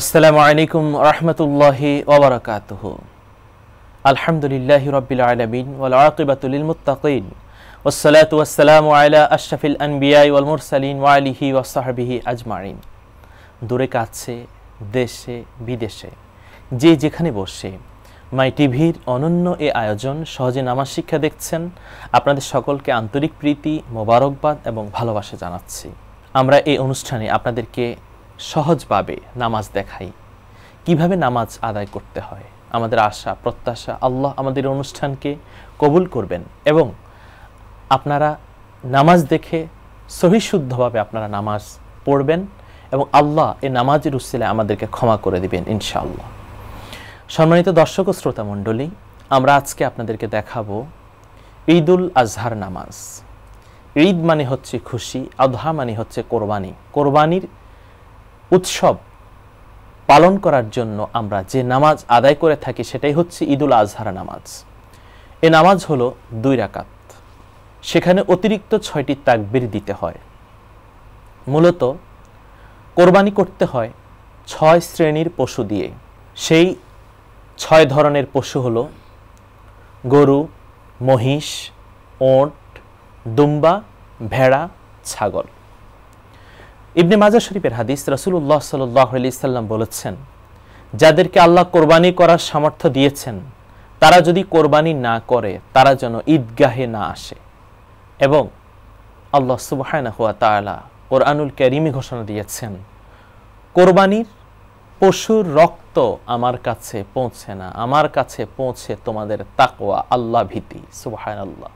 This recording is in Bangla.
আসসালামু আলাইকুম রহমতুল্লাহি ওবরাকাতহ আলহামদুলিল্লাহি রব্বিল আলমিন ওয়াল আকিবাতুল মুত্তাকিন আশরাফিল والسلام على أشرف الأنبياء والمرسلين وآله وصحبه أجمعين দূরে কাছে দেশে বিদেশে যে যেখানে বসে মাই টিভির অনন্য এ আয়োজন সহজে নামাজ শিক্ষা দেখছেন আপনাদের সকলকে আন্তরিক প্রীতি মোবারকবাদ এবং ভালোবাসা জানাচ্ছি আমরা এই অনুষ্ঠানে আপনাদেরকে সহজভাবে নামাজ দেখাই কিভাবে নামাজ আদায় করতে হয় আমাদের আশা প্রত্যাশা আল্লাহ আমাদের অনুষ্ঠানকে কবুল করবেন এবং আপনারা নামাজ দেখে সহিশুদ্ধভাবে আপনারা নামাজ পড়বেন এবং আল্লাহ এ নামাজের উসিলে আমাদেরকে ক্ষমা করে দিবেন ইনশাআল্লাহ সম্মানিত দর্শক ও শ্রোতা মণ্ডলী আমরা আজকে আপনাদেরকে দেখাবো ঈদুল আজহার নামাজ ঈদ মানে হচ্ছে খুশি আধহা মানে হচ্ছে কোরবানি কোরবানির উৎসব পালন করার জন্য আমরা যে নামাজ আদায় করে থাকি সেটাই হচ্ছে ঈদুল আজহার নামাজ এ নামাজ হলো দুই রাকাত সেখানে অতিরিক্ত ছয়টি তাকবির দিতে হয় মূলত কোরবানি করতে হয় ছয় শ্রেণীর পশু দিয়ে সেই ছয় ধরনের পশু হল গরু মহিষ ওট দুম্বা ভেড়া ছাগল ইবনে মাজা শরীফের হাদিস রসুল্লাহ সাল্লাম বলেছেন যাদেরকে আল্লাহ কোরবানি করার সামর্থ্য দিয়েছেন তারা যদি কোরবানি না করে তারা যেন ঈদগাহে না আসে এবং আল্লাহ সুবাহ কোরআনুল ক্যারিমি ঘোষণা দিয়েছেন কোরবানির পশুর রক্ত আমার কাছে পৌঁছে না আমার কাছে পৌঁছে তোমাদের তাকওয়া আল্লাহ ভীতি সুবাহ আল্লাহ